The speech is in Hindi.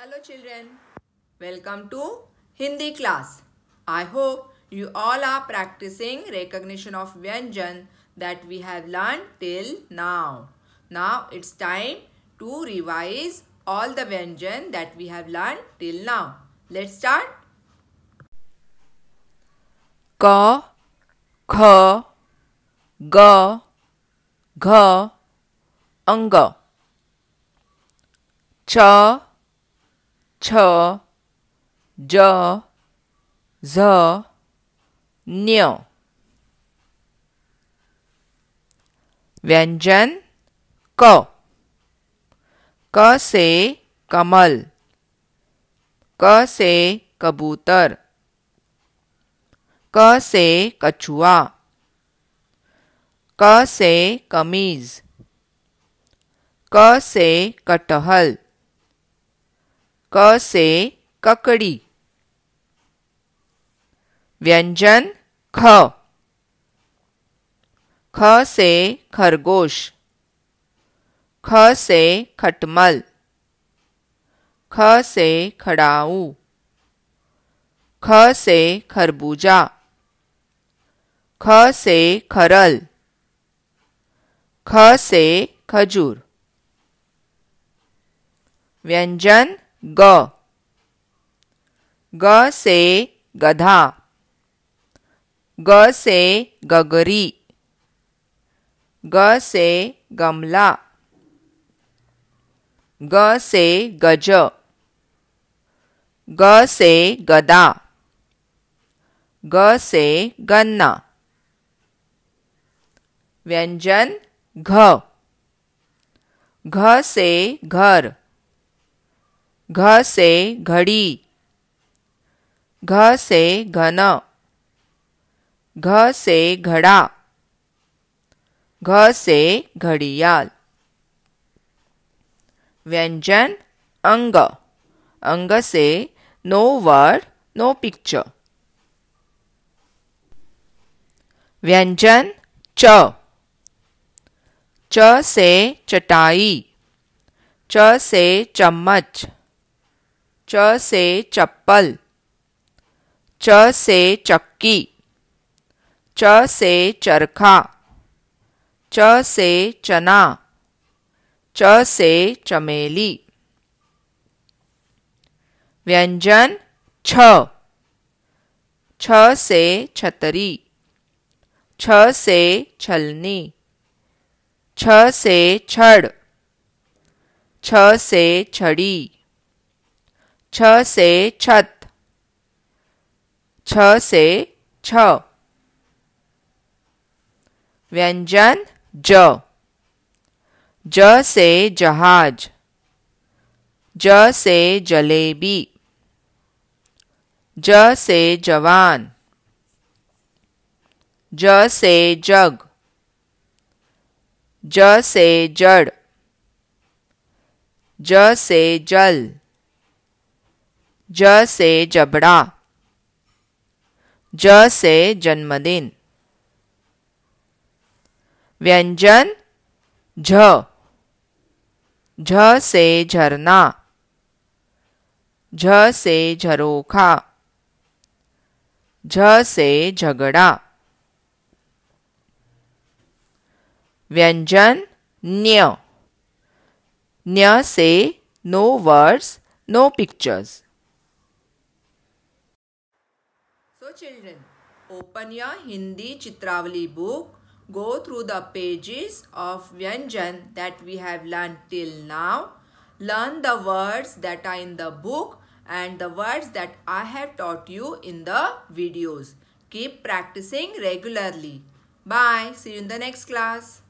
Hello children. Welcome to Hindi class. I hope you all are practicing recognition of Vyanjan that we have learned till now. Now it's time to revise all the Vyanjan that we have learned till now. Let's start. Ka, kha, ga, gha, anga. Cha, छ ज ज न्य व्यंजन क क से कमल क से कबूतर क से कछुआ क से कमीज क से कटहल क से ककड़ी व्यंजन ख ख से खरगोश ख से खटमल ख से खड़ाऊ ख से खरबूजा ख से खरल ख से खजूर व्यंजन ग ग से गधा ग से गगरी ग से गमला ग से गज ग से गदा ग से गन्ना व्यंजन घ घ से घर घ से घड़ी घ से घन घ से घड़ा घ से घड़ियाल व्यंजन अंग अंग से नो वर्ड नो पिक्चर व्यंजन च च से चटाई च से चम्मच च से चप्पल च से चक्की च से चरखा च से चना च से चमेली व्यंजन छ छ से छतरी छ से छलनी छ से छड़ छ से छड़ी छ से छत छ से छ व्यंजन ज ज से जहाज ज से जलेबी ज से जवान ज से जग ज से जड़ ज से जल ज से जबड़ा ज से जन्मदिन व्यंजन झ झ से झरना झ से झरोखा झ से झगड़ा व्यंजन न्य न्य से no words no pictures children, open your Hindi Chitravali book, go through the pages of Vyanjan that we have learned till now, learn the words that are in the book and the words that I have taught you in the videos. Keep practicing regularly. Bye. See you in the next class.